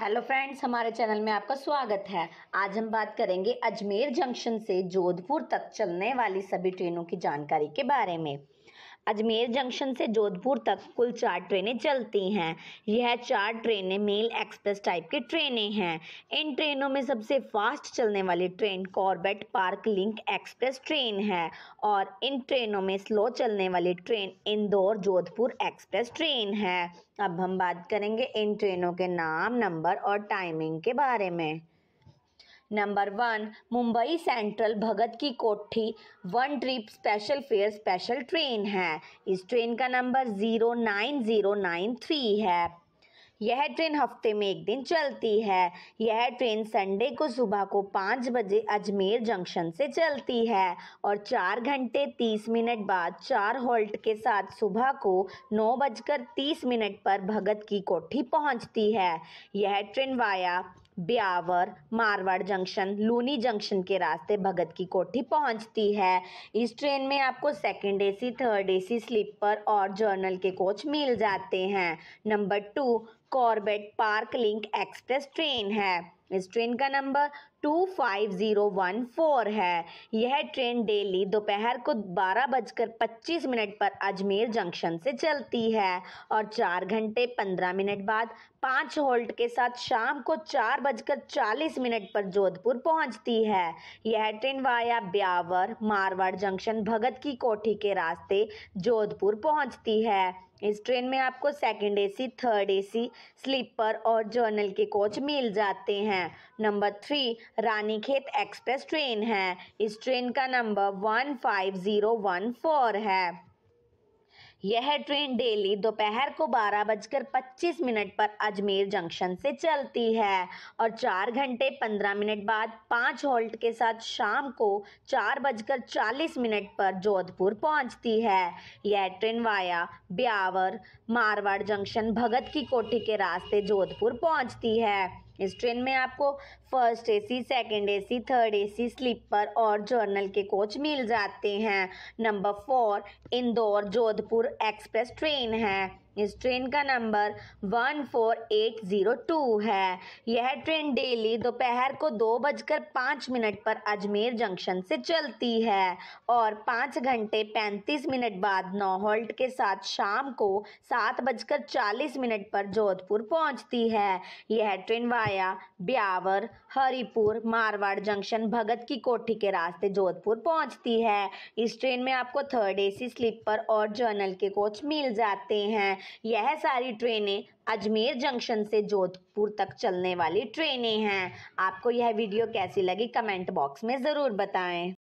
hello friends हमारे channel में आपका स्वागत है आज हम बात करेंगे अजमेर जंक्शन से जोधपुर तक चलने वाली सभी ट्रेनों की जानकारी के बारे में अजमेर जंक्शन से जोधपुर तक कुल चार ट्रेनें चलती हैं यह चार ट्रेनें मेल एक्सप्रेस टाइप की ट्रेनें हैं इन ट्रेनों में सबसे फास्ट चलने वाली train Corbett park link express train है और इन ट्रेनों में स्लो चलने वाली train Indore Jodhpur express train है अब हम बात करेंगे इन ट्रेनों के नाम नंबर और टाइमिंग के बारे में number one Mumbai central Bhagat Ki Kothi one trip special fare special train है इस ट्रेन का number zero nine zero nine three है यह ट्रेन हफ्ते में एक दिन चलती है यह ट्रेन संडे को सुबह को पाँच बजे अजमेर जंक्शन से चलती है और चार घंटे तीस मिनट बाद चार हॉल्ट के साथ सुबह को नौ बजकर तीस मिनट पर भगत की कोठी पहुंचती है यह train via Beawar Marwar junction Luni junction के रास्ते भगत की कोठी पहुंचती है इस ट्रेन में आपको second AC third AC sleeper और जर्नल के कोच मिल जाते हैं number two Corbett park link express train है इस ट्रेन का नंबर 25014 है यह ट्रेन डेली दोपहर को बारह बजकर पच्चीस मिनट पर अजमेर जंक्शन से चलती है और चार घंटे पंद्रह मिनट बाद पाँच होल्ट के साथ शाम को चार बजकर चालीस मिनट पर जोधपुर पहुंचती है यह train via Beawar Marwar junction Bhagat Ki Kothi के रास्ते जोधपुर पहुंचती है इस ट्रेन में आपको second AC, third AC, sleeper और जर्नल के कोच मिल जाते हैं number three Ranikhet express train है इस ट्रेन का number one one five zero four है यह ट्रेन डेली दोपहर को बारह बजकर पच्चीस मिनट पर अजमेर जंक्शन से चलती है और चार घंटे पंद्रह मिनट बाद पाँच होल्ट के साथ शाम को चार बजकर चालीस मिनट पर जोधपुर पहुंचती है यह train via Beawar Marwar junction Bhagat Ki Kothi के रास्ते जोधपुर पहुंचती है इस ट्रेन में आपको first AC, second AC, third AC, sleeper और जर्नल के कोच मिल जाते हैं number four Indore Jodhpur express train है इस ट्रेन का नंबर 14802 है यह ट्रेन डेली दोपहर को दो बजकर पाँच मिनट पर अजमेर जंक्शन से चलती है और पाँच घंटे पैंतीस मिनट बाद नौहल्ट के साथ शाम को सात बजकर चालीस मिनट पर जोधपुर पहुंचती है यह train via Beawar Haripur Marwar junction Bhagat Ki Kothi के रास्ते जोधपुर पहुंचती है इस ट्रेन में आपको थर्ड ए स्लीपर और जर्नल के कोच मिल जाते हैं यह सारी ट्रेनें अजमेर जंक्शन से जोधपुर तक चलने वाली ट्रेनें हैं आपको यह वीडियो कैसी लगी कमेंट बॉक्स में ज़रूर बताएं